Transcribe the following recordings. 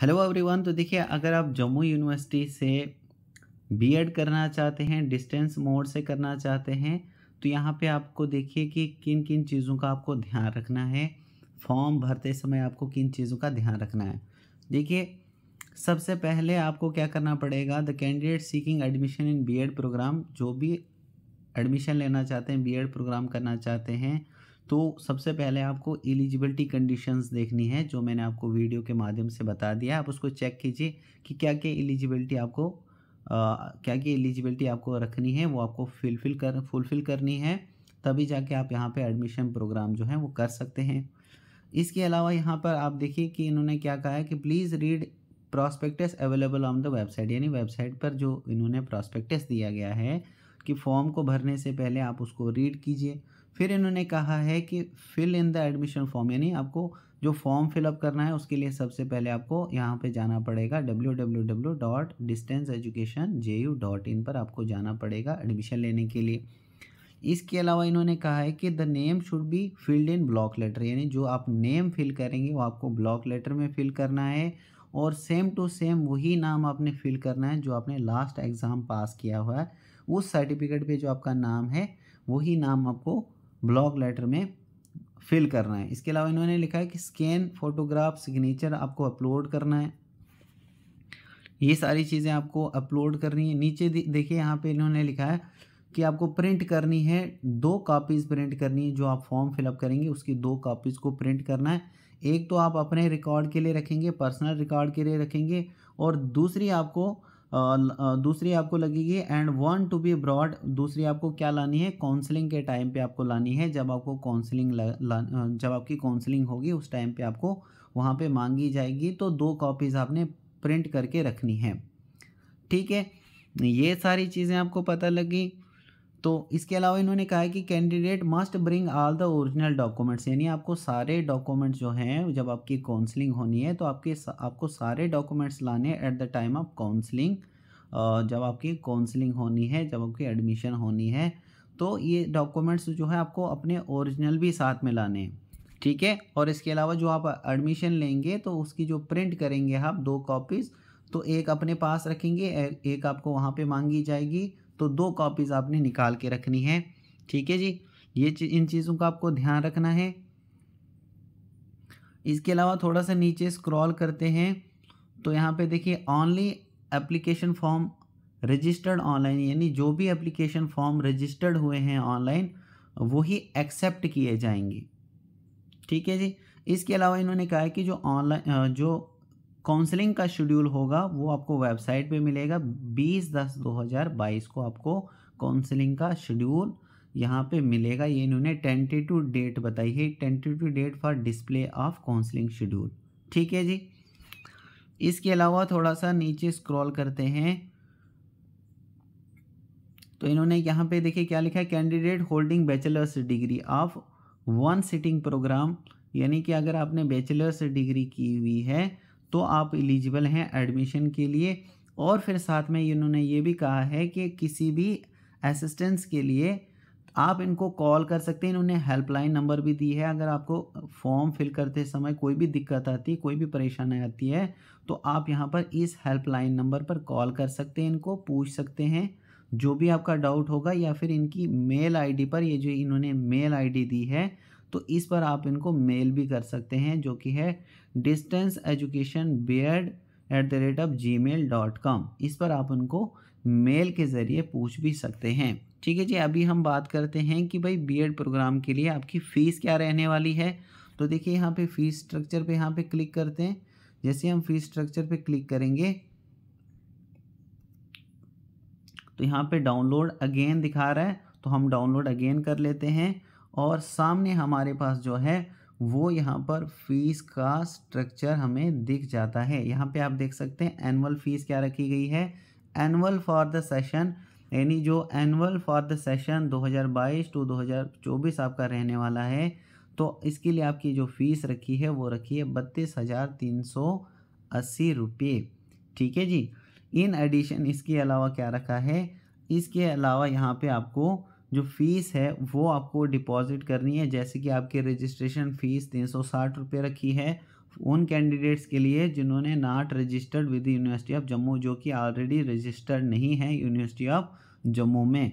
hello everyone तो देखिए अगर आप जम्मू यूनिवर्सिटी से बीएड करना चाहते हैं डिस्टेंस मोड से करना चाहते हैं तो यहाँ पे आपको देखिए कि किन किन चीज़ों का आपको ध्यान रखना है फॉर्म भरते समय आपको किन चीज़ों का ध्यान रखना है देखिए सबसे पहले आपको क्या करना पड़ेगा the candidate seeking admission in B programme जो भी एडमिशन लेना चाहते हैं बी प्रोग्राम करना चाहते हैं तो सबसे पहले आपको एलिजिबिलिटी कंडीशंस देखनी है जो मैंने आपको वीडियो के माध्यम से बता दिया आप उसको चेक कीजिए कि क्या क्या एलिजिबिलिटी आपको आ, क्या क्या एलिजिबिलिटी आपको रखनी है वो आपको फुलफिल कर फुलफिल करनी है तभी जाके आप यहाँ पे एडमिशन प्रोग्राम जो है वो कर सकते हैं इसके अलावा यहाँ पर आप देखिए कि इन्होंने क्या कहा है कि please read prospectus available on the website यानी वेबसाइट पर जो इन्होंने प्रॉस्पेक्टस दिया गया है कि फॉर्म को भरने से पहले आप उसको रीड कीजिए फिर इन्होंने कहा है कि fill in the admission form यानी आपको जो फॉर्म फिलअप करना है उसके लिए सबसे पहले आपको यहाँ पे जाना पड़ेगा W W W dot distance education J U dot in पर आपको जाना पड़ेगा एडमिशन लेने के लिए इसके अलावा इन्होंने कहा है कि the name should be filled in block letter यानी जो आप नेम फिल करेंगे वो आपको ब्लॉक लेटर में फिल करना है और सेम टू सेम वही नाम आपने फिल करना है जो आपने लास्ट एग्ज़ाम पास किया हुआ है उस सर्टिफिकेट पे जो आपका नाम है वही नाम आपको ब्लॉक लेटर में फिल करना है इसके अलावा इन्होंने लिखा है कि स्कैन फोटोग्राफ सिग्नेचर आपको अपलोड करना है ये सारी चीज़ें आपको अपलोड करनी है नीचे देखिए यहाँ पे इन्होंने लिखा है कि आपको प्रिंट करनी है दो कॉपीज़ प्रिंट करनी है जो आप फॉर्म फिलअप करेंगे उसकी दो कॉपीज़ को प्रिंट करना है एक तो आप अपने रिकॉर्ड के लिए रखेंगे पर्सनल रिकॉर्ड के लिए रखेंगे और दूसरी आपको दूसरी आपको लगेगी and one to be broad दूसरी आपको क्या लानी है काउंसलिंग के टाइम पे आपको लानी है जब आपको काउंसलिंग जब आपकी काउंसलिंग होगी उस टाइम पे आपको वहाँ पे मांगी जाएगी तो दो कॉपीज़ आपने प्रिंट करके रखनी है ठीक है ये सारी चीज़ें आपको पता लगी तो इसके अलावा इन्होंने कहा है कि candidate must bring all the original documents यानी आपको सारे डॉक्यूमेंट्स जो हैं जब आपकी काउंसलिंग होनी है तो आपके आपको सारे डॉक्यूमेंट्स लाने at the time of counselling जब आपकी काउंसलिंग होनी है जब आपकी एडमिशन होनी है तो ये डॉक्यूमेंट्स जो है आपको अपने ओरिजिनल भी साथ में लाने हैं ठीक है और इसके अलावा जो आप एडमिशन लेंगे तो उसकी जो प्रिंट करेंगे आप हाँ, दो कॉपीज़ तो एक अपने पास रखेंगे एक आपको वहाँ पे मांगी जाएगी तो दो कॉपीज़ आपने निकाल के रखनी है ठीक है जी ये चीज इन चीज़ों का आपको ध्यान रखना है इसके अलावा थोड़ा सा नीचे स्क्रॉल करते हैं तो यहाँ पे देखिए only application form registered online यानी जो भी एप्लीकेशन फॉर्म रजिस्टर्ड हुए हैं ऑनलाइन वही एक्सेप्ट किए जाएंगे ठीक है जी इसके अलावा इन्होंने कहा है कि जो ऑनलाइन जो काउंसलिंग का शेड्यूल होगा वो आपको वेबसाइट पे मिलेगा 20 दस 2022 को आपको काउंसलिंग का शेड्यूल यहाँ पे मिलेगा ये इन्होंने टेंटेटिव डेट बताई है tentative date for display of counselling schedule ठीक है जी इसके अलावा थोड़ा सा नीचे स्क्रॉल करते हैं तो इन्होंने यहाँ पे देखिए क्या लिखा है candidate holding bachelors degree of one sitting programme यानी कि अगर आपने बैचलर्स डिग्री की हुई है तो आप एलिजिबल हैं एडमिशन के लिए और फिर साथ में इन्होंने ये भी कहा है कि किसी भी असिस्टेंस के लिए आप इनको कॉल कर सकते हैं इन्होंने हेल्पलाइन नंबर भी दी है अगर आपको फॉर्म फिल करते समय कोई भी दिक्कत आती है कोई भी परेशानी आती है तो आप यहाँ पर इस हेल्पलाइन नंबर पर कॉल कर सकते हैं इनको पूछ सकते हैं जो भी आपका डाउट होगा या फिर इनकी मेल आईडी पर ये जो इन्होंने मेल आईडी दी है तो इस पर आप इनको मेल भी कर सकते हैं जो कि है डिस्टेंस एजुकेशन बियड at the rate of Gmail dot com इस पर आप उनको मेल के ज़रिए पूछ भी सकते हैं ठीक है जी अभी हम बात करते हैं कि भाई बीएड प्रोग्राम के लिए आपकी फ़ीस क्या रहने वाली है तो देखिए यहाँ पे फ़ीस स्ट्रक्चर पे यहाँ पे क्लिक करते हैं जैसे हम फ़ीस स्ट्रक्चर पे क्लिक करेंगे तो यहाँ पे डाउनलोड अगेन दिखा रहा है तो हम डाउनलोड अगेन कर लेते हैं और सामने हमारे पास जो है वो यहाँ पर फीस का स्ट्रक्चर हमें दिख जाता है यहाँ पे आप देख सकते हैं एनुअल फीस क्या रखी गई है एनुअल फॉर द सेशन यानी जो annual for the session 2022 to 2024 आपका रहने वाला है तो इसके लिए आपकी जो फीस रखी है वो रखी है बत्तीस हज़ार तीन सौ अस्सी रुपये ठीक है जी इन एडिशन इसके अलावा क्या रखा है इसके अलावा यहाँ पे आपको जो फ़ीस है वो आपको डिपॉजिट करनी है जैसे कि आपके रजिस्ट्रेशन फ़ीस तीन सौ साठ रुपये रखी है उन कैंडिडेट्स के लिए जिन्होंने not registered with university of Jammu जो कि ऑलरेडी रजिस्टर्ड नहीं है यूनिवर्सिटी ऑफ जम्मू में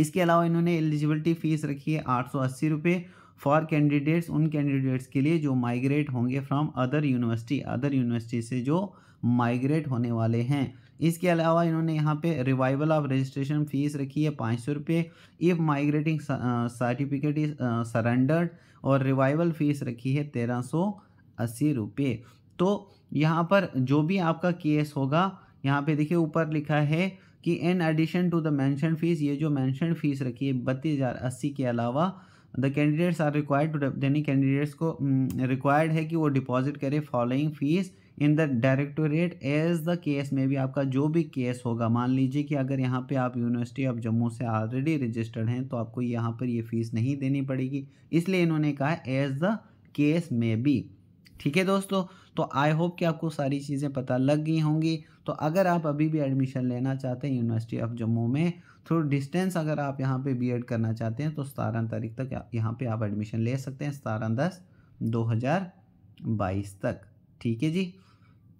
इसके अलावा इन्होंने एलिजिबिलिटी फ़ीस रखी है आठ सौ अस्सी रुपये फॉर कैंडिडेट्स उन कैंडिडेट्स के लिए जो माइग्रेट होंगे from other university other university से जो माइग्रेट होने वाले हैं इसके अलावा इन्होंने यहाँ पे रिवाइवल ऑफ रजिस्ट्रेशन फीस रखी है पाँच सौ रुपये if migrating certificate is surrendered और रिवाइवल फीस रखी है तेरह सौ अस्सी रुपये तो यहाँ पर जो भी आपका केस होगा यहाँ पे देखिए ऊपर लिखा है कि in addition to the mention fees ये जो मैंशन फीस रखी है बत्तीस हज़ार अस्सी के अलावा the candidates are required to यानी कैंडिडेट्स को रिक्वायर्ड है कि वो डिपॉजिट करें following fees in the directorate as the case में भी आपका जो भी केस होगा मान लीजिए कि अगर यहाँ पे आप यूनिवर्सिटी ऑफ जम्मू से ऑलरेडी रजिस्टर्ड हैं तो आपको यहाँ पर ये फीस नहीं देनी पड़ेगी इसलिए इन्होंने कहा एज द केस में भी ठीक है दोस्तों तो आई होप कि आपको सारी चीज़ें पता लग गई होंगी तो अगर आप अभी भी एडमिशन लेना चाहते हैं यूनिवर्सिटी ऑफ जम्मू में थ्रू डिस्टेंस अगर आप यहाँ पे बीएड करना चाहते हैं तो सतारह तारीख तक यहाँ पे आप एडमिशन ले सकते हैं सतारह दस दो हज़ार बाईस तक ठीक है जी